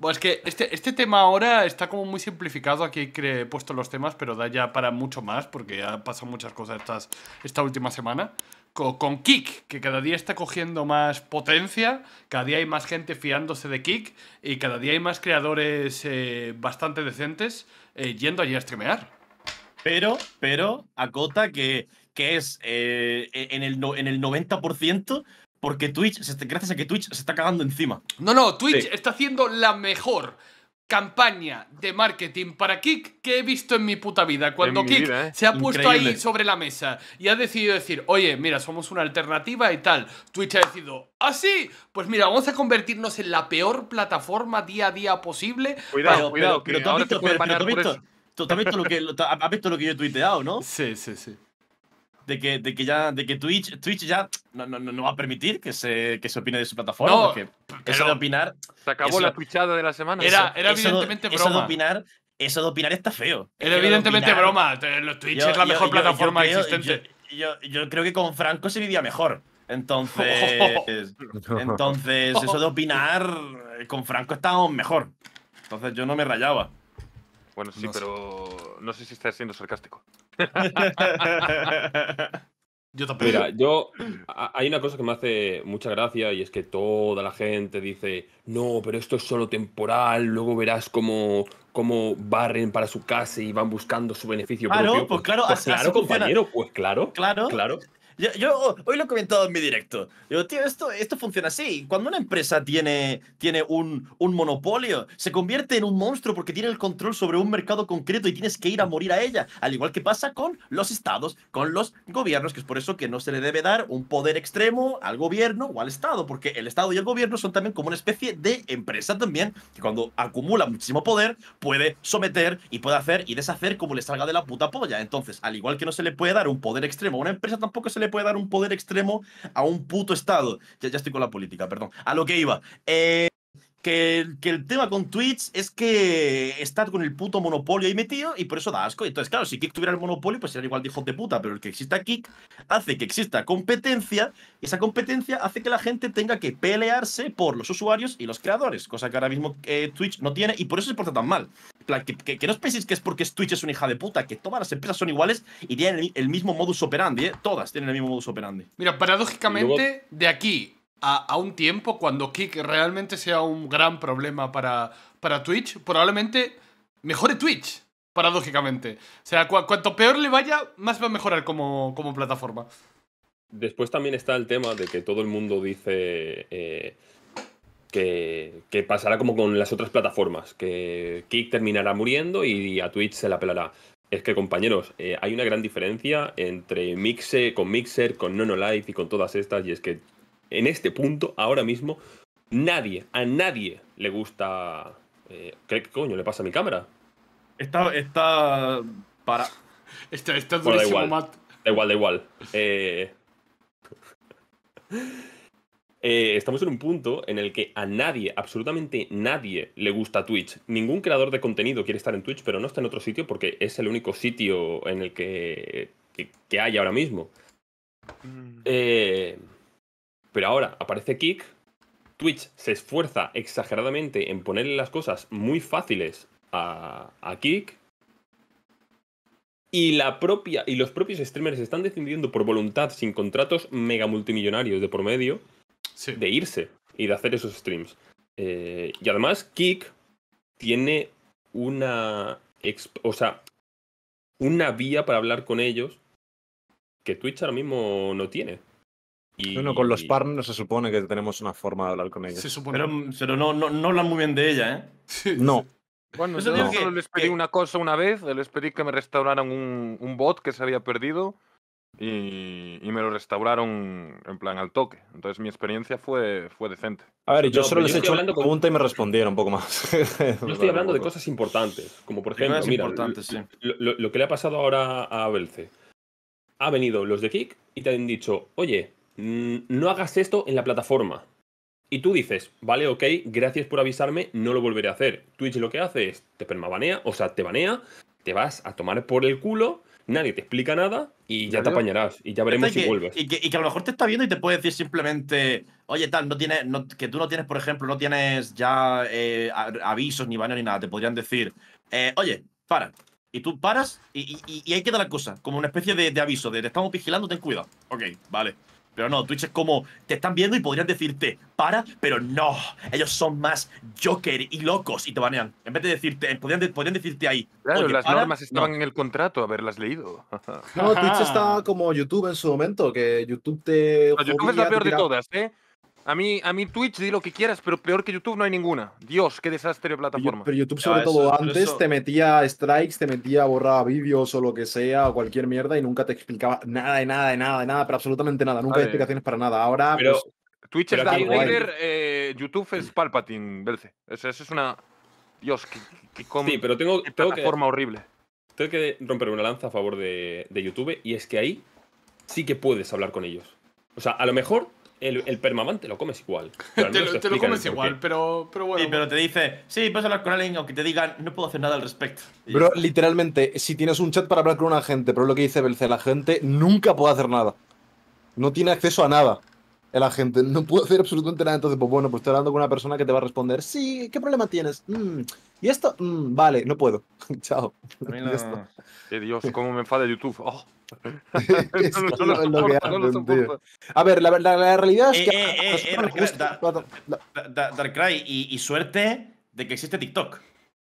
Bueno, es que este, este tema ahora está como muy simplificado. Aquí he puesto los temas, pero da ya para mucho más, porque ha pasado muchas cosas estas, esta última semana. Con, Kik, que cada día está cogiendo más potencia, cada día hay más gente fiándose de Kik, y cada día hay más creadores eh, bastante decentes eh, yendo allí a streamear. Pero, pero, acota que, que es eh, en, el, en el 90% porque Twitch, gracias a que Twitch se está cagando encima. No, no, Twitch está haciendo la mejor campaña de marketing para Kik que he visto en mi puta vida. Cuando Kik ¿eh? se ha puesto ahí sobre la mesa y ha decidido decir, oye, mira, somos una alternativa y tal, Twitch ha decidido, ¿ah, sí? Pues mira, vamos a convertirnos en la peor plataforma día a día posible. Cuidado, cuidado, pero, que lo que, has visto lo que yo he tuiteado, ¿no? Sí, sí, sí de que, de que ya de que Twitch, Twitch ya no, no, no va a permitir que se, que se opine de su plataforma. eso de opinar. Se acabó la twitchada de la semana. Era, era eso, evidentemente broma. Eso de opinar. Eso de opinar está feo. Era es evidentemente broma. Twitch es la mejor plataforma existente. yo creo que con Franco se vivía mejor. Entonces, entonces, eso de opinar, con Franco estábamos mejor. Entonces yo no me rayaba. Bueno, sí, pero no sé si estás siendo sarcástico. yo tampoco. Mira, yo. Hay una cosa que me hace mucha gracia y es que toda la gente dice: No, pero esto es solo temporal, luego verás cómo, cómo barren para su casa y van buscando su beneficio. Ah, pues, pues claro, pues claro compañero, pues claro. Claro. Claro. Yo, hoy lo he comentado en mi directo. Digo, tío, esto, esto funciona así. Cuando una empresa tiene, tiene un, un monopolio, se convierte en un monstruo porque tiene el control sobre un mercado concreto y tienes que ir a morir a ella. Al igual que pasa con los estados, con los gobiernos, que es por eso que no se le debe dar un poder extremo al gobierno o al estado, porque el estado y el gobierno son también como una especie de empresa también, que cuando acumula muchísimo poder puede someter y puede hacer y deshacer como le salga de la puta polla. Entonces, al igual que no se le puede dar un poder extremo a una empresa, tampoco se le puede dar un poder extremo a un puto Estado. Ya, ya estoy con la política, perdón. A lo que iba. Eh, que, el tema con Twitch es que está con el puto monopolio ahí metido y por eso da asco. Entonces, claro, si Kik tuviera el monopolio, pues sería igual de hijos de puta, pero el que exista Kik hace que exista competencia y esa competencia hace que la gente tenga que pelearse por los usuarios y los creadores, cosa que ahora mismo eh, Twitch no tiene y por eso se porta tan mal. que, no os penséis que es porque Twitch es una hija de puta, que todas las empresas son iguales y tienen el, mismo modus operandi, ¿eh? Todas tienen el mismo modus operandi. Mira, paradójicamente, de aquí a, un tiempo cuando Kick realmente sea un gran problema para, para Twitch, probablemente mejore Twitch, paradójicamente. O sea, cuanto peor le vaya, más va a mejorar como, plataforma. Después también está el tema de que todo el mundo dice eh, que, pasará como con las otras plataformas, que Kick terminará muriendo y a Twitch se la pelará. Es que compañeros, eh, hay una gran diferencia entre Mixer, con Mixer, con Nonolive y con todas estas, y es que en este punto, ahora mismo, nadie, a nadie le gusta. Eh, ¿Qué coño le pasa a mi cámara? Está. Está. Para. Está, está durísimo, igual, Matt. Da igual, igual. Eh, eh, estamos en un punto en el que a nadie, absolutamente nadie, le gusta Twitch. Ningún creador de contenido quiere estar en Twitch, pero no está en otro sitio porque es el único sitio en el que, que, que hay ahora mismo. Mm. Eh. Pero ahora aparece Kik, Twitch se esfuerza exageradamente en ponerle las cosas muy fáciles a, a Kik. Y, la propia, y los propios streamers están decidiendo por voluntad, sin contratos mega multimillonarios de por medio, de irse y de hacer esos streams. Eh, y además, Kik tiene una. O una vía para hablar con ellos que Twitch ahora mismo no tiene. Y, bueno, con los partners se supone que tenemos una forma de hablar con ellos. Pero, pero no, hablan muy bien de ella, ¿eh? No. Bueno, yo solo les pedí una cosa una vez, les pedí que me restauraran un, bot que se había perdido y, me lo restauraron en plan al toque. Entonces mi experiencia fue, fue decente. A ver, yo solo les he hecho una pregunta y me respondieron un poco más. yo estoy hablando de cosas importantes, como por ejemplo, mira, lo, que le ha pasado ahora a Belce. Ha venido los de Kick y te han dicho, oye, Mm, no hagas esto en la plataforma. Y tú dices, vale, ok, gracias por avisarme, no lo volveré a hacer. Twitch lo que hace es te permabanea, o sea, te banea, te vas a tomar por el culo, nadie te explica nada y ya te apañarás y ya veremos si vuelves. Y que, a lo mejor te está viendo y te puede decir simplemente, oye, tal, no tienes, que tú no tienes, por ejemplo, no tienes ya eh, avisos ni baneos ni nada, te podrían decir, eh, oye, para. Y tú paras y, ahí queda la cosa, como una especie de, de aviso, de te estamos vigilando, ten cuidado. Ok, vale. Pero no, Twitch es como, te están viendo y podrían decirte, para, pero no, ellos son más Joker y locos y te banean. En vez de decirte, podrían, podrían decirte ahí. Claro, las normas estaban en el contrato, haberlas leído. no, Twitch está como YouTube en su momento, que YouTube te... No, YouTube es la peor de todas, ¿eh? A mí, a mí Twitch di lo que quieras, pero peor que YouTube no hay ninguna. Dios, qué desastre de plataforma. Pero, YouTube sobre todo antes te metía strikes, te metía borrar vídeos o lo que sea, o cualquier mierda y nunca te explicaba nada de nada de nada de nada, pero absolutamente nada. Nunca hay explicaciones para nada. Ahora pero, pues, Twitch es eh, YouTube es Palpatine, Belce. eso es una Dios, qué, qué, sí, pero tengo, plataforma horrible. Tengo que romper una lanza a favor de, de YouTube y es que ahí sí que puedes hablar con ellos. O sea, a lo mejor el, el te lo comes igual. te, lo, comes igual, pero, bueno. pero te dice, sí, puedes hablar con alguien, aunque te digan, no puedo hacer nada al respecto. Pero literalmente, si tienes un chat para hablar con una gente pero lo que dice Belce, la gente nunca puede hacer nada. No tiene acceso a nada el agente no puedo hacer absolutamente nada. Entonces, pues bueno, pues estoy hablando con una persona que te va a responder, sí, ¿qué problema tienes? Mm, y esto, mm, vale, no puedo. Chao. No... Dios, cómo me enfada YouTube. A ver, la, la realidad es eh, que... Eh, eh, Darkrai, y, suerte de que existe TikTok.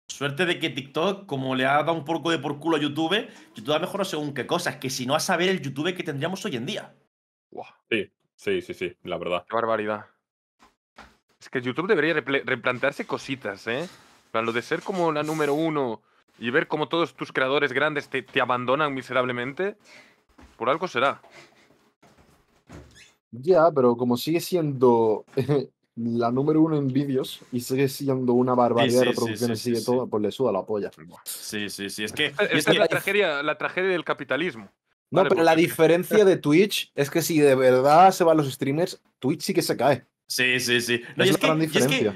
Suerte de que TikTok, como le ha dado un poco de por culo a YouTube, YouTube ha mejorado según qué cosas, que si no a saber el YouTube que tendríamos hoy en día. Sí. Sí, sí, sí, la verdad. Qué barbaridad. Es que YouTube debería replantearse cositas, ¿eh? para lo de ser como la número uno y ver cómo todos tus creadores grandes te, abandonan miserablemente, por algo será. Ya, pero como sigue siendo la número uno en vídeos y sigue siendo una barbaridad de reproducciones, sigue todo, pues le suda la polla. Sí, sí, sí. Es que, es, es, la, tragedia, la tragedia del capitalismo. No, pero pues la diferencia de Twitch es que si de verdad se van los streamers, Twitch sí que se cae. Sí, sí, sí. es y, es que,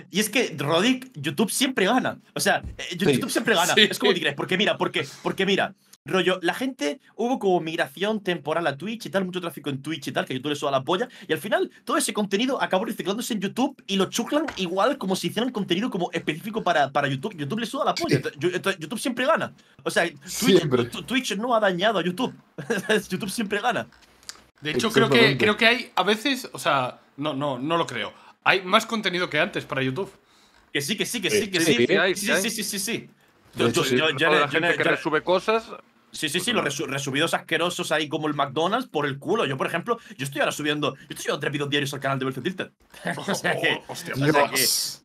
y, es que, y, YouTube siempre gana. O sea, eh, YouTube siempre gana. Es como diréis, porque mira, porque, porque mira, Rollo, la gente, hubo como migración temporal a Twitch y tal, mucho tráfico en Twitch y tal, que YouTube le suda la polla. Y al final, todo ese contenido acabó reciclándose en YouTube y lo chuclan igual como si hicieran contenido como específico para, para YouTube. YouTube le suda la polla. YouTube siempre gana. O sea, Twitch, no ha dañado a YouTube. YouTube siempre gana. De hecho, creo que, creo que hay a veces, o sea, no, no, no lo creo. Hay más contenido que antes para YouTube. Que sí, que sí, que sí, que sí. Sí, sí, sí, sí, sí. Yo, yo, la gente que sube cosas Sí, sí, pues sí, los resubidos asquerosos ahí como el McDonald's por el culo. Yo, por ejemplo, yo estoy ahora subiendo, yo estoy subiendo tres vídeos diarios al canal de Belfast Tilted. hostia,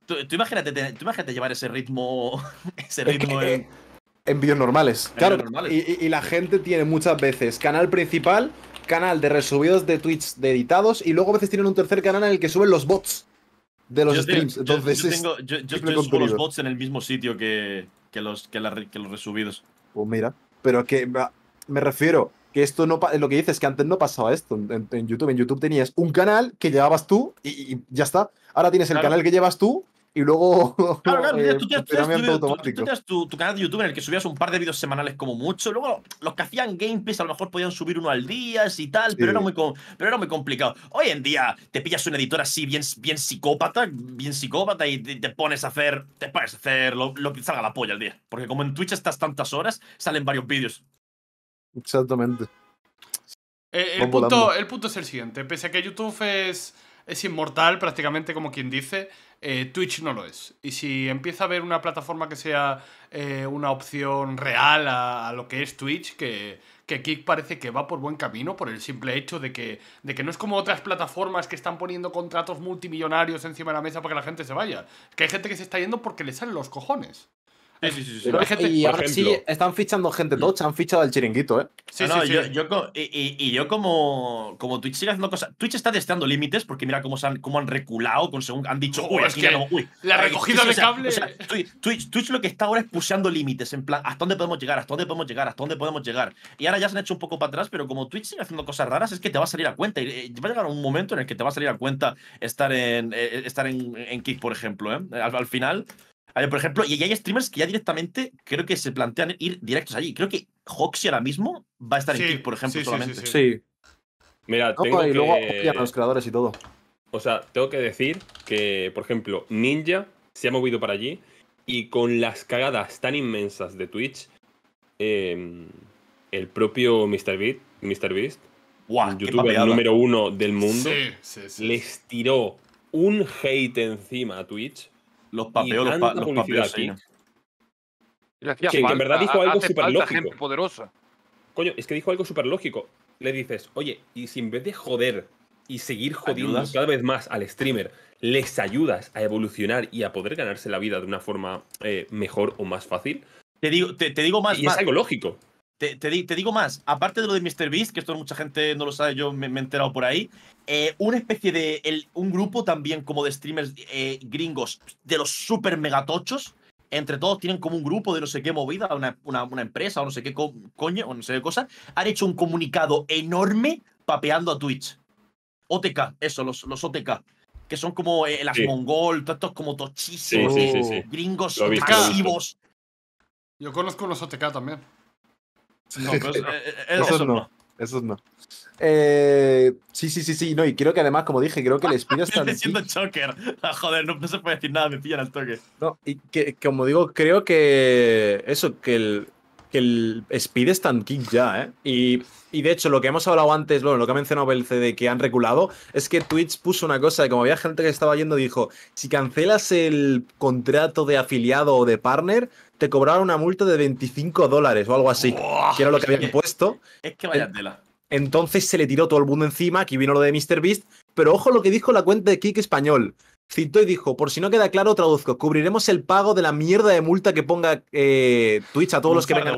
tú, imagínate, llevar ese ritmo, ese ritmo en, vídeos normales. claro, Y, la gente tiene muchas veces canal principal, canal de resubidos de tweets de editados y luego a veces tienen un tercer canal en el que suben los bots de los streams. Entonces, yo, yo, tengo, los bots en el mismo sitio que, los, que, que los resubidos. Pues mira. Pero que me refiero, que esto no lo que dices es que antes no pasaba esto en, YouTube. En YouTube tenías un canal que llevabas tú y, ya está. Ahora tienes el canal que llevas tú y luego. Claro, claro, tú, eh, tenías, tu, canal de YouTube en el que subías un par de vídeos semanales como mucho. Luego los que hacían gameplays a lo mejor podían subir uno al día y tal, pero, era muy pero era muy complicado. Hoy en día te pillas una editor así bien, bien psicópata, bien psicópata, y te, pones a hacer. Te pones a hacer lo, que salga la polla al día. Porque como en Twitch estás tantas horas, salen varios vídeos. Exactamente. Eh, el, punto, el punto es el siguiente. Pese a que YouTube es es inmortal prácticamente como quien dice, eh, Twitch no lo es. Y si empieza a haber una plataforma que sea eh, una opción real a, lo que es Twitch, que, que Kik parece que va por buen camino por el simple hecho de que, de que no es como otras plataformas que están poniendo contratos multimillonarios encima de la mesa para que la gente se vaya. Que hay gente que se está yendo porque le salen los cojones. Sí, sí, sí. y ahora sí están fichando gente Todos mm. han fichado al chiringuito, ¿eh? Sí, sí, y, yo como, como Twitch sigue haciendo cosas. Twitch está testeando límites porque mira cómo, han, cómo han reculado, según, han dicho, uy, La recogida de cable. Twitch, lo que está ahora es puseando límites, en plan, ¿hasta dónde podemos llegar? ¿Hasta dónde podemos llegar? ¿Hasta dónde podemos llegar? Y ahora ya se han hecho un poco para atrás, pero como Twitch sigue haciendo cosas raras, es que te va a salir a cuenta. Y va a llegar un momento en el que te va a salir a cuenta estar en, eh, estar en, en Kick, por ejemplo, ¿eh? al final a por ejemplo, y hay streamers que ya directamente creo que se plantean ir directos allí. Creo que Hoxie ahora mismo va a estar en Twitch por ejemplo, sí, Mira, tengo que... luego a los creadores y todo. O sea, tengo que decir que, por ejemplo, Ninja se ha movido para allí y con las cagadas tan inmensas de Twitch, em, el propio MrBeast, Beast, youtuber número uno del mundo, les tiró un hate encima a Twitch los papeos, los, en verdad dijo algo súper lógico. Gente poderosa. Coño, es que dijo algo súper lógico. Le dices, oye, y si en vez de joder y seguir jodiendo cada vez más al streamer, les ayudas a evolucionar y a poder ganarse la vida de una forma eh, mejor o más fácil. Te digo, te, digo más. Y es algo lógico. Te, digo más, aparte de lo de MrBeast, que esto mucha gente no lo sabe, yo me, he enterado por ahí, eh, una especie de. un grupo también como de streamers eh, gringos de los super megatochos, entre todos tienen como un grupo de no sé qué movida, una, empresa o no sé qué coño, o no sé qué cosa, han hecho un comunicado enorme papeando a Twitch. OTK, eso, los, los OTK. Que son como el eh, las mongol, todos estos como tochísimos, gringos masivos. Yo conozco los OTK también. Pues, eh, eso no, eso no. Eh, sí, sí, sí, sí. No, y creo que además, como dije, creo que el Speed está. diciendo Choker. Ah, joder, no, se puede decir nada, me pillan al toque. No, y que, como digo, creo que. Eso, que el. Que el Speed es tan kick ya, ¿eh? Y, de hecho, lo que hemos hablado antes, bueno, lo que ha mencionado Belce de que han reculado, es que Twitch puso una cosa, como había gente que estaba yendo, dijo: si cancelas el contrato de afiliado o de partner, te cobraron una multa de 25 dólares o algo así, que era lo que había puesto. Es que vaya tela. Entonces se le tiró todo el mundo encima, aquí vino lo de MrBeast pero ojo lo que dijo la cuenta de Kik Español. Citó y dijo, por si no queda claro, traduzco, cubriremos el pago de la mierda de multa que ponga eh, Twitch a todos los que vengan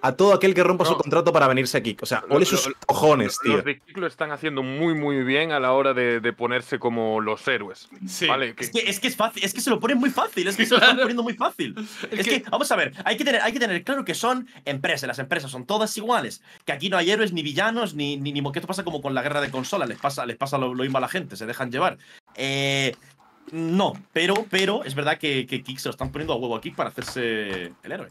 a todo aquel que rompa su contrato para venirse aquí. O sea, ole sus cojones, tío. Los de lo están haciendo muy, muy bien a la hora de, ponerse como los héroes. Sí. ¿vale? Es, que, es, fácil, es que se lo ponen muy fácil, es que se lo están poniendo muy fácil. es, que, vamos a ver, hay que, tener, hay que tener claro que son empresas, las empresas son todas iguales. Que aquí no hay héroes, ni villanos, ni, ni, pasa como con la guerra de consolas, les pasa, les pasa lo, mismo a la gente, se dejan llevar. Eh, no, pero, pero es verdad que, que Kik se lo están poniendo a huevo aquí para hacerse el héroe.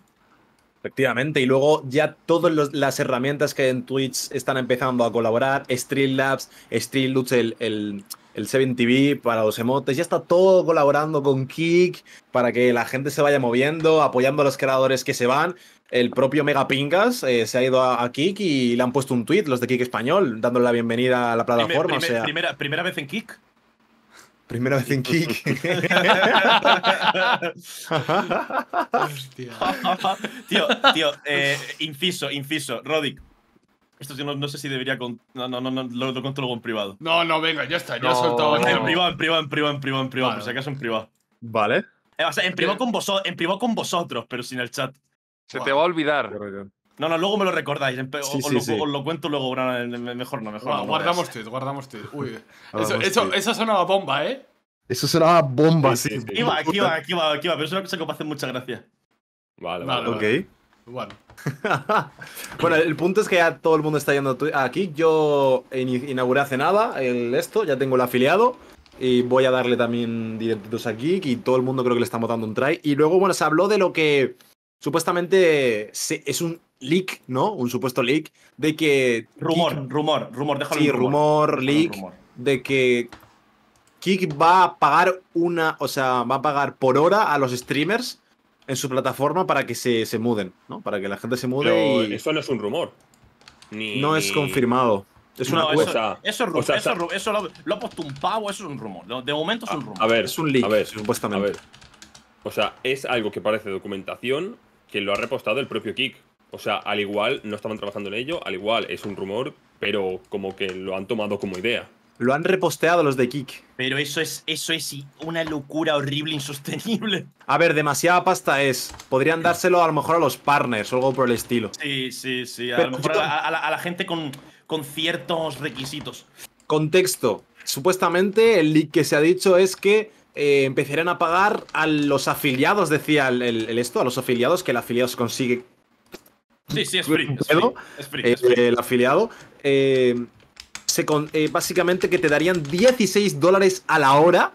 Efectivamente, y luego ya todas las herramientas que en Twitch están empezando a colaborar, Streamlabs, Streamlux, el, el, el 7TV para los emotes, ya está todo colaborando con Kik para que la gente se vaya moviendo, apoyando a los creadores que se van. El propio Mega Pingas eh, se ha ido a, Kik y le han puesto un tweet, los de Kik Español, dándole la bienvenida a la plataforma. o sea... primera, ¿Primera vez en Kik? Primera vez en Kick. tío, tío, eh, inciso, inciso. Rodic, esto yo no, sé si debería. No, no, no, lo, lo luego en privado. No, no, venga, ya está, ya soltado. En privado, en privado, en privado, en privado, en privado. Vale. Por si acaso en privado. Vale. Eh, o sea, en privado, con vosotros, en privado con vosotros, pero sin el chat. Se te va a olvidar. No, no, luego me lo recordáis. os, lo, cuento luego. Mejor no, mejor. no, guardamos tweet, guardamos tweet. Uy. eso, eso, sonaba bomba, ¿eh? Eso sonaba bomba, sí. Aquí va, aquí va, aquí va, aquí va. Pero es una cosa que me hace mucha gracia. Vale, vale. vale, ok. Bueno. bueno, el punto es que ya todo el mundo está yendo aquí. Yo inauguré hace nada esto, ya tengo el afiliado. Y voy a darle también directitos aquí. Y todo el mundo creo que le estamos dando un try. Y luego, bueno, se habló de lo que supuestamente es un leak, ¿no? Un supuesto leak de que. Rumor, rumor, rumor, déjalo Sí, rumor, rumor leak de que Kik va a pagar una. O sea, va a pagar por hora a los streamers en su plataforma para que se, muden, ¿no? Para que la gente se mude. Eso no es un rumor. No es confirmado. Es una cosa. Eso, eso, eso, lo, ha puesto un pavo, eso es un rumor. De momento es un rumor. A ver, es un leak, supuestamente. O sea, es algo que parece documentación que lo ha repostado el propio Kik. O sea, al igual no estaban trabajando en ello, al igual es un rumor, pero como que lo han tomado como idea. Lo han reposteado los de Kik. Pero eso es, eso es una locura horrible, insostenible. A ver, demasiada pasta es. Podrían dárselo a lo mejor a los partners o algo por el estilo. Sí, sí, sí. A, lo mejor a, la, gente con, con ciertos requisitos. Contexto. Supuestamente el leak que se ha dicho es que eh, empezarán a pagar a los afiliados, decía el, esto, a los afiliados, que el afiliado consigue Sí, sí, es free. Eh, el afiliado. Eh, eh, básicamente que te darían 16 dólares a la hora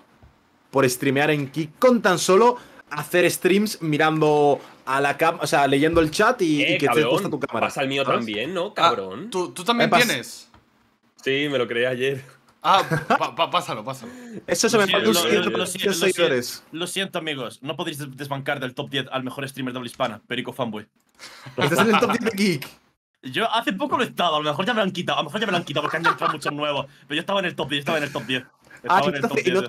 por streamear en Kick con tan solo hacer streams mirando a la cámara, o sea, leyendo el chat y, que te gusta tu cámara. Pasa el mío también, ¿no, ah, cabrón? ¿tú, ¿tú, también tienes? Sí, me lo creé ayer. Ah, pásalo, pásalo. Eso se me falta seguidores. Lo siento, amigos. No podéis desbancar del top 10 al mejor streamer de habla hispana, Perico Fanboy. Estás en el top 10 de Geek. Yo hace poco lo he estado, a lo mejor ya me lo han quitado, a lo mejor ya me han quitado porque han entrado muchos nuevos. Pero yo estaba en el top 10, estaba en el top 10. ah, en el top 10 y no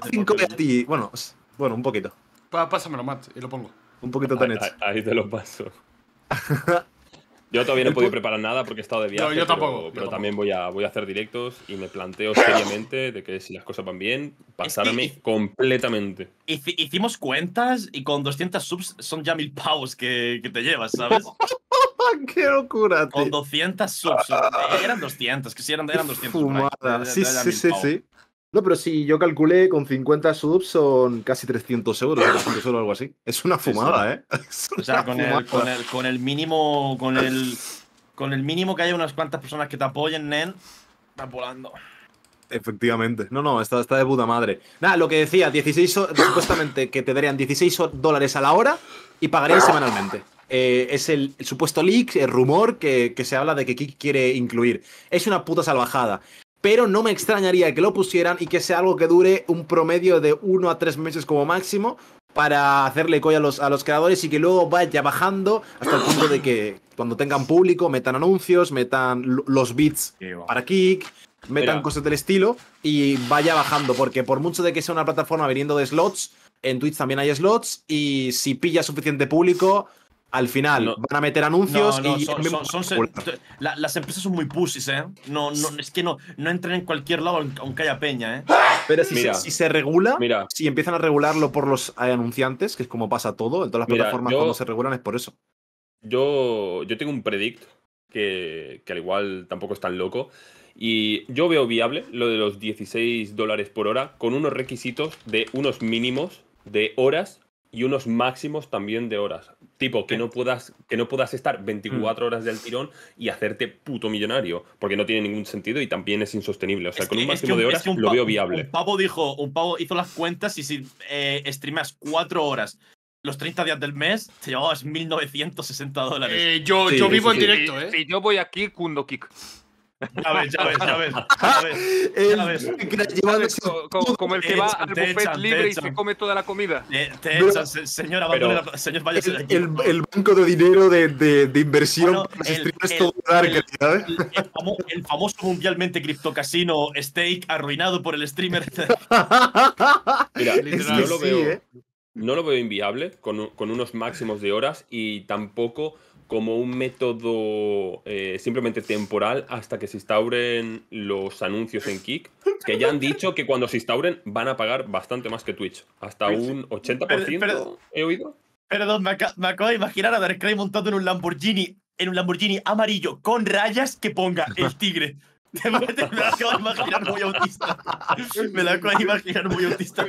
5 Bueno, bueno, un poquito. Pásamelo, Matt, y lo pongo. Un poquito tan hecho. ahí te lo paso. Yo todavía no he podido preparar nada porque he estado de viaje. No, yo tampoco, pero, también voy a, voy a hacer directos y me planteo seriamente de que si las cosas van bien, pasarme completamente. Hicimos cuentas y con 200 subs son ya mil pavos que, te llevas, ¿sabes? ¡Qué locura! Tío. Con 200 subs. Eh, eran 200, que sí, eran, eran 200. Fumada. sí, sí, sí. No, pero si yo calculé con 50 subs son casi 300 euros, ¿eh? o algo así. Es una fumada, ¿eh? o sea, con el, mínimo, con el, con el mínimo que haya unas cuantas personas que te apoyen, Nen, está volando. Efectivamente. No, no, está, está de puta madre. Nada, lo que decía, 16, supuestamente que te darían 16 dólares a la hora y pagarían semanalmente. Eh, es el, supuesto leak, el rumor que, se habla de que Kik quiere incluir. Es una puta salvajada pero no me extrañaría que lo pusieran y que sea algo que dure un promedio de uno a tres meses como máximo para hacerle coya a los, a los creadores y que luego vaya bajando hasta el punto de que cuando tengan público metan anuncios, metan los bits para Kick, metan cosas del estilo y vaya bajando, porque por mucho de que sea una plataforma viniendo de slots, en Twitch también hay slots y si pilla suficiente público, al final van a meter anuncios y las empresas son muy pusis, ¿eh? No, es que no, no entran en cualquier lado aunque haya peña, ¿eh? Pero si, se, si se, regula, si empiezan a regularlo por los eh, anunciantes, que es como pasa todo, en todas las plataformas cuando se regulan es por eso. Yo, yo tengo un predict que al igual tampoco es tan loco. Y yo veo viable lo de los 16 dólares por hora con unos requisitos de unos mínimos de horas y unos máximos también de horas. Tipo, que no puedas, que no puedas estar 24 mm. horas del tirón y hacerte puto millonario, porque no tiene ningún sentido y también es insostenible. O sea, con un máximo de horas lo veo viable. Un, pavo dijo, un pavo hizo las cuentas y si eh, streamas 4 horas los 30 días del mes, te llevabas 1960 dólares. Eh, yo, yo vivo en directo, ¿eh? Si yo voy aquí, Kundo Kick. Ya ves, ya ves, ya ves. Ya ves, ves. como, el que va al buffet libre y se come toda la comida. Eh, señora, la, el, banco de dinero de, de, inversión el, es todo dark, ¿sabes? ¿eh? el, famoso mundialmente criptocasino Steak arruinado por el streamer. Mira, literal, lo veo, ¿eh? no lo veo inviable con, con unos máximos de horas y tampoco como un método eh, simplemente temporal hasta que se instauren los anuncios en Kick que ya han dicho que cuando se instauren van a pagar bastante más que Twitch, hasta un 80% he oído. Perdón, me, acabo de imaginar a Dark montado en un Lamborghini, en un Lamborghini amarillo con rayas que ponga el tigre. me la acabo de imaginar muy autista. Me la acabo de imaginar muy autista.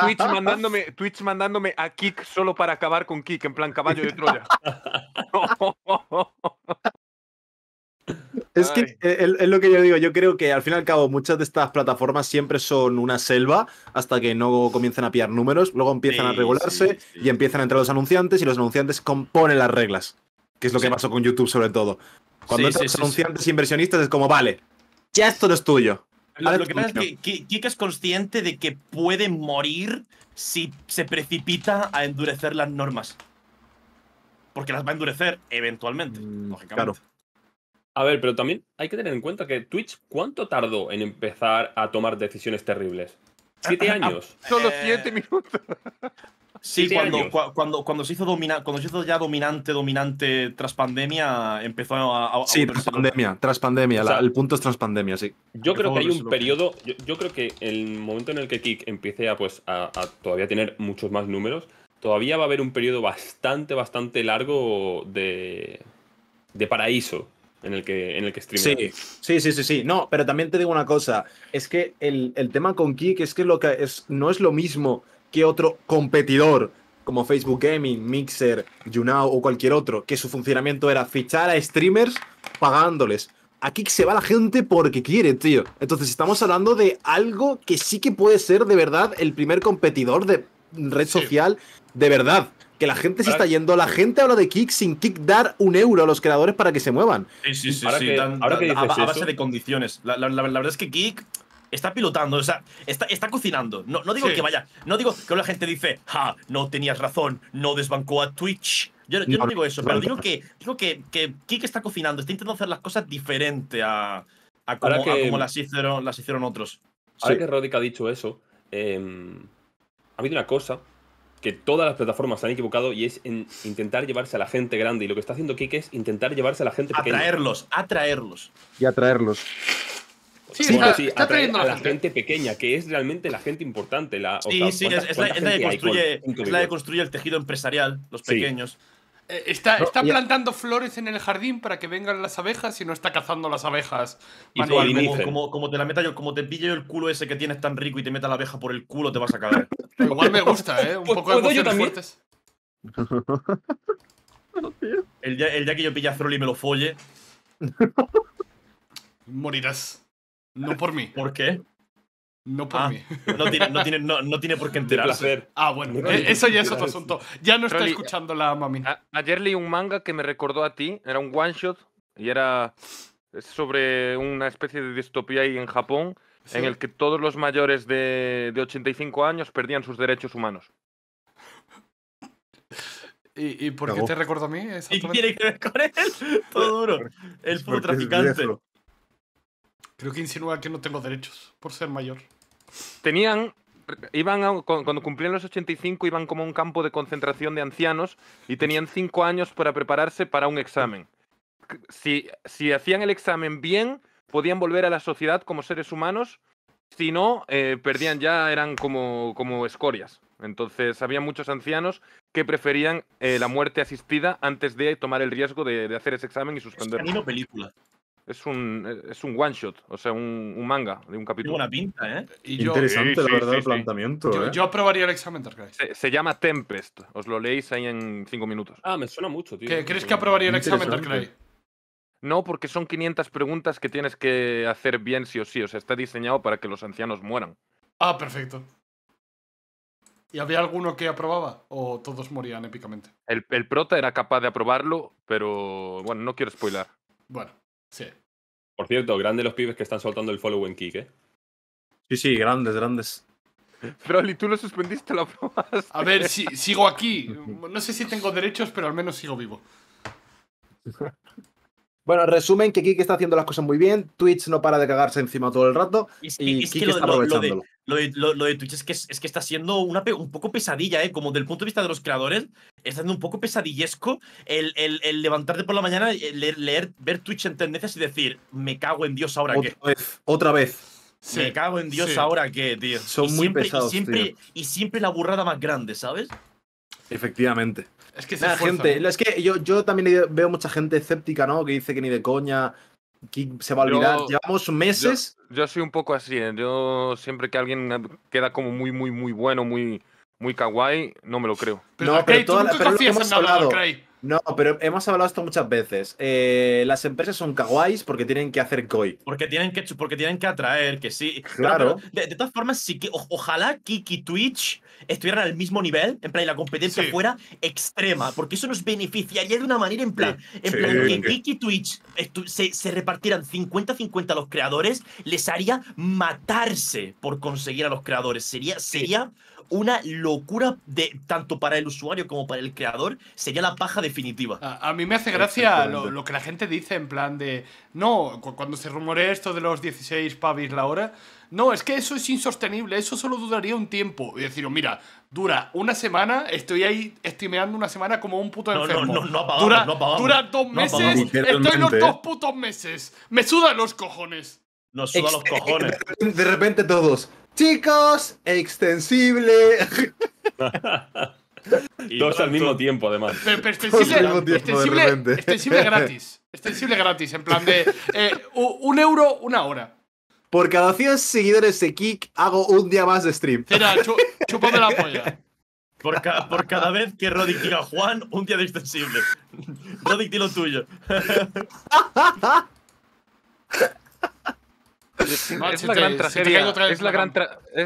Twitch, mandándome, Twitch mandándome a Kik solo para acabar con Kik, en plan caballo de Troya. Es que eh, es, lo que yo digo, yo creo que al fin y al cabo muchas de estas plataformas siempre son una selva hasta que no comienzan a pillar números, luego empiezan a regularse y empiezan a entrar los anunciantes y los anunciantes componen las reglas, que es lo que pasó con YouTube sobre todo. Cuando sí, entran inversionistas es como, vale, ya esto no es tuyo. Lo, lo que pasa es que Kika es consciente de que puede morir si se precipita a endurecer las normas. Porque las va a endurecer eventualmente, mm, lógicamente. A ver, pero también hay que tener en cuenta que Twitch, ¿cuánto tardó en empezar a tomar decisiones terribles? Siete años. Solo eh, siete minutos. Sí, cuando, cuando, cuando, se hizo cuando ya dominante, dominante tras pandemia, empezó a. sí, tras pandemia, tras pandemia. el punto es tras pandemia, sí. Yo creo que hay un periodo. Yo, creo que el momento en el que Kik empiece a, pues, a, todavía tener muchos más números, todavía va a haber un periodo bastante, bastante largo de, de paraíso en el que, en el que Sí, sí, sí, sí, No, pero también te digo una cosa. Es que el, tema con Kik es que, lo que es, no es lo mismo que otro competidor como Facebook Gaming, Mixer, YouNow o cualquier otro, que su funcionamiento era fichar a streamers pagándoles. A Aquí se va la gente porque quiere, tío. Entonces estamos hablando de algo que sí que puede ser de verdad el primer competidor de red social de verdad. Que la gente se está yendo, la gente habla de Kick sin Kick dar un euro a los creadores para que se muevan. Sí, sí, sí. Ahora, que, a, base de condiciones. La, verdad es que Kick está pilotando, o sea, está, está cocinando. No, no digo que vaya, no digo que la gente dice, ja, no tenías razón, no desbancó a Twitch. Yo, no, digo eso, pero digo que digo que, que Kik está cocinando, está intentando hacer las cosas diferente a, como, las, hicieron, las hicieron otros. Ahora que ha dicho eso, em, ha habido una cosa que todas las plataformas han equivocado y es intentar llevarse a la gente grande. Y lo que está haciendo Kike es intentar llevarse a la gente pequeña. Atraerlos, atraerlos. Y atraerlos. Sí, sí, pues sí a la gente pequeña, que es realmente la gente importante. La, sí, es, la, que construye, el tejido empresarial, los pequeños. Eh, está, plantando flores en el jardín para que vengan las abejas y no está cazando las abejas. igual como, como, te la meta yo, como te pille el culo ese que tienes tan rico y te meta la abeja por el culo, te vas a cagar. Igual me gusta, ¿eh? Un pues poco de emociones fuertes. el, día, que yo pilla a Zroli y me lo folle. Morirás. No por mí. ¿Por qué? No por ah. mí. No tiene, por qué enterarse. Ah, bueno, e- eso ya es otro asunto. Ya no estoy escuchando la mami. ayer leí un manga que me recordó a ti. Era un one shot y era sobre una especie de distopía ahí en Japón en el que todos los mayores de, 85 años perdían sus derechos humanos. ¿Y, por qué te recuerdo a mí? ¿Y tiene que ver con él? Todo duro. El traficante. Creo que insinúa que no tengo derechos por ser mayor. Tenían iban cuando cumplían los 85 iban como a un campo de concentración de ancianos y tenían 5 años para prepararse para un examen. Si, si, hacían el examen bien, podían volver a la sociedad como seres humanos, si no, eh, perdían ya, eran como, como escorias. Entonces había muchos ancianos que preferían eh, la muerte asistida antes de tomar el riesgo de, de hacer ese examen y suspenderlo. Es película. Es un, un one shot, o sea, un, manga de un capítulo. Tiene pinta, ¿eh? Interesante, la verdad, el planteamiento. Yo, aprobaría ¿eh? el examen, Darkrai. Se, se, llama Tempest. Os lo leéis ahí en cinco minutos. Ah, me suena mucho, tío. ¿Qué, ¿Crees que aprobaría el examen, Darkrai? No, porque son 500 preguntas que tienes que hacer bien sí o sí. O sea, está diseñado para que los ancianos mueran. Ah, perfecto. ¿Y había alguno que aprobaba? ¿O todos morían épicamente? El, el prota era capaz de aprobarlo, pero bueno, no quiero spoilar. Bueno. Por cierto, grandes los pibes que están soltando el follow en kick, ¿eh? Sí, sí, grandes, grandes. Broly, tú lo suspendiste, la prueba. A ver, si, sigo aquí. No sé si tengo derechos, pero al menos sigo vivo. Bueno, resumen que Kike está haciendo las cosas muy bien, Twitch no para de cagarse encima todo el rato y Kike está aprovechándolo. Lo de, Twitch es que, es que está siendo una, un poco pesadilla, ¿eh? Como del punto de vista de los creadores, está siendo un poco pesadillesco el, el, levantarte por la mañana, y eh, leer, ver Twitch en tendencias y decir, me cago en Dios ahora que. Otra vez. me cago en Dios ahora que, tío. Son muy pesados. siempre, tío. y siempre la burrada más grande, ¿sabes? Efectivamente. Es que gente, ¿eh? es que yo, yo también veo mucha gente escéptica, ¿no? Que dice que ni de coña que se va a olvidar. Llevamos meses. Yo, soy un poco así, ¿eh? yo siempre que alguien queda como muy, muy, muy bueno, muy, muy kawaii, no me lo creo. no, que hemos hablado, hablado no, pero hemos hablado esto muchas veces. Eh, las empresas son kawaiis porque tienen que hacer koi. Porque tienen que, porque tienen que atraer, que sí. Claro. de, todas formas, sí ojalá Kiki Twitch estuvieran al mismo nivel, en plan, y la competencia fuera extrema, porque eso nos beneficiaría de una manera, en plan, en plan que Kiki Twitch se, repartieran 50-50 a los creadores, les haría matarse por conseguir a los creadores. Sería, sería una locura de tanto para el usuario como para el creador, sería la paja definitiva. A, mí me hace gracia lo, que la gente dice en plan de, no, cuando se rumorea esto de los 16 pavis la hora, no, es que eso es insostenible, eso solo duraría un tiempo. Y decir, mira, dura una semana, estoy ahí estimeando una semana como un puto enfermo. No, no, no, no dura, dos meses, Estoy en los ¿eh? dos putos meses. Me suda los cojones. Nos suda los cojones. Eh, eh, de repente todos, Chicos, extensible. y Dos al mismo tiempo, además. Pero, extensible, extensible, gratis. Extensible gratis, en plan de eh, un euro, una hora. Por cada 100 seguidores de Kik, hago un día más de stream. Mira, chupame la polla. Por, cada vez que Rodi diga Juan, un día de extensible. Rodi, di lo tuyo. es,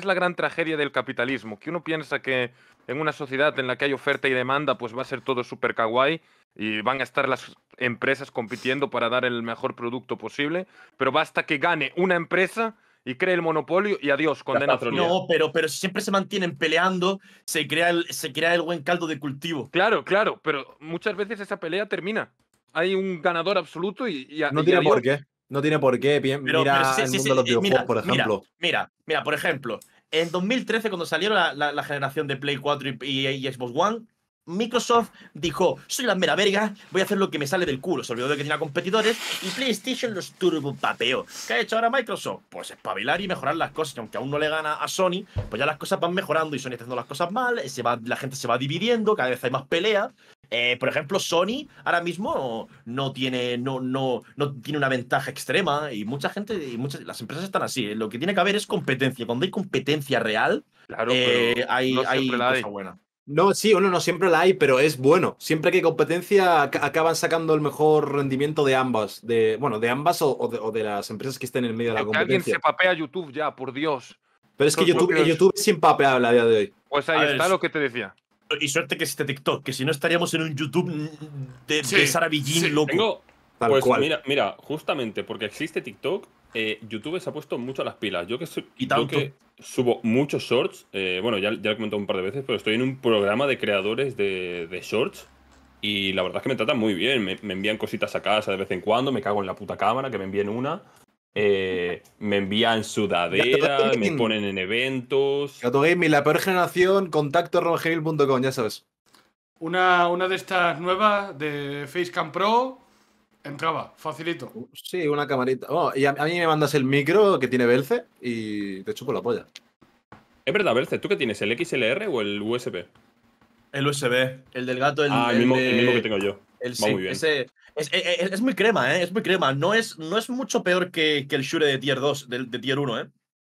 la gran tragedia, del capitalismo, que uno piensa que en una sociedad en la que hay oferta y demanda, pues va a ser todo súper kawaii y van a estar las empresas compitiendo para dar el mejor producto posible, pero basta que gane una empresa y cree el monopolio y adiós, condena No, pero, pero siempre se mantienen peleando, se crea, el, se crea el buen caldo de cultivo. Claro, claro, pero muchas veces esa pelea termina. Hay un ganador absoluto y... no por qué. No tiene por qué. Mira el mundo de los eh, videojuegos, por ejemplo. Mira, mira, por ejemplo, en 2013, cuando salieron la, generación de Play 4 y, Xbox One, Microsoft dijo: Soy la mera verga, voy a hacer lo que me sale del culo. Se olvidó de que tenía competidores y PlayStation los papeo. ¿Qué ha hecho ahora Microsoft? Pues espabilar y mejorar las cosas. Y aunque aún no le gana a Sony, pues ya las cosas van mejorando y Sony está haciendo las cosas mal, se va, la gente se va dividiendo, cada vez hay más peleas. Eh, por ejemplo, Sony ahora mismo no tiene, no, no, no tiene una ventaja extrema y mucha gente, y muchas, las empresas están así. ¿eh? Lo que tiene que haber es competencia. Cuando hay competencia real, eh, hay, no cosa buena. No, sí, uno no siempre la hay, pero es bueno. Siempre que hay competencia acaban sacando el mejor rendimiento de ambas. De, bueno, de ambas o, de, las empresas que estén en medio de la competencia. Que alguien se papea YouTube ya, por Dios. Pero es que YouTube, YouTube es impapeable a día de hoy. Pues ahí está lo que te decía. Y suerte que existe TikTok, que si no estaríamos en un YouTube de, Sara loco. pues mira, justamente porque existe TikTok, eh, YouTube se ha puesto mucho a las pilas. Yo que, soy, que subo muchos shorts, eh, bueno, ya, ya, lo he comentado un par de veces, pero estoy en un programa de creadores de, shorts y la verdad es que me tratan muy bien. Me, me, envían cositas a casa de vez en cuando, me cago en la puta cámara que me envíen una. Eh, me envían sudadera, me ponen en eventos. Gato Gaming, la peor generación, contacto ya sabes. Una, una de estas nuevas de Facecam Pro entraba, facilito. Uh, sí, una camarita. Oh, y a, mí me mandas el micro que tiene Belce y te chupo la polla. Es verdad, Belce, ¿tú qué tienes? ¿El XLR o el USB? El USB, el del gato, el, ah, el mismo que tengo yo. E, e, es, muy crema, ¿eh? Es muy crema. No es, no es mucho peor que, el Shure de Tier 2, de, de Tier 1, ¿eh?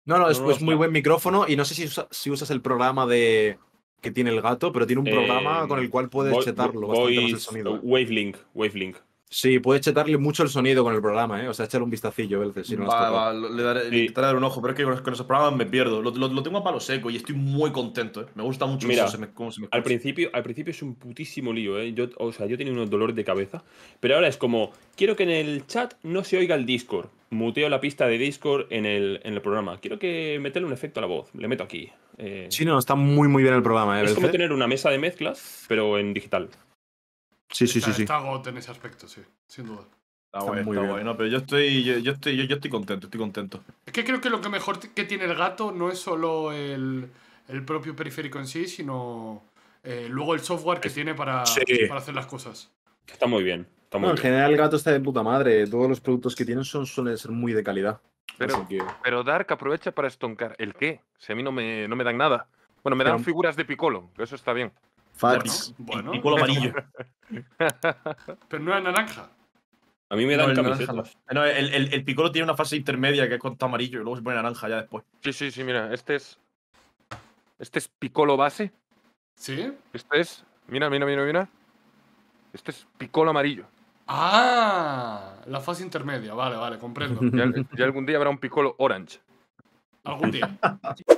No, no, es, pues muy buen micrófono y no sé si, usas el programa de que tiene el gato, pero tiene un programa em, con el cual puedes chetarlo bastante el sonido. Wavelink, Wavelink. Sí, puedes chetarle mucho el sonido con el programa, ¿eh? O sea, echarle un vistacillo, veces. si no va, le daré, un ojo, pero es que con, esos programas me pierdo. Lo, tengo a palo seco y estoy muy contento, ¿eh? Me gusta mucho Mira, cómo se me al, principio, al principio es un putísimo lío, ¿eh? Yo, o sea, yo tenía unos dolores de cabeza, pero ahora es como, quiero que en el chat no se oiga el Discord. Muteo la pista de Discord en el, en el programa. Quiero que meterle un efecto a la voz. Le meto aquí. Eh. sí, no, está muy, muy bien el programa, ¿eh? Es como tener una mesa de mezclas, pero en digital. Sí, sí, sí. Está gote en ese aspecto, sí, sin duda. Está, muy bueno, pero yo estoy, yo, estoy, yo, estoy contento, estoy contento. Es que creo que lo que mejor que tiene el gato no es solo el, propio periférico en sí, sino eh, luego el software que tiene para, para hacer las cosas. Está muy bien. En general el gato está de puta madre. Todos los productos que tienen son, suelen ser muy de calidad. Pero, Dark aprovecha para estoncar. ¿El qué? Si a mí no me, no me dan nada. Bueno, me dan figuras de Piccolo, que eso está bien. Facts. Picolo amarillo. Pero no es naranja. A mí me da no, El, ah, no, el, picolo tiene una fase intermedia que es con amarillo y luego se pone naranja ya después. Sí, sí, sí, mira, este es. Este es picolo base. ¿Sí? Este es. Mira, mira, mira, mira. Este es picolo amarillo. Ah, la fase intermedia, vale, vale, comprendo. ya, algún día habrá un picolo orange. Algún día.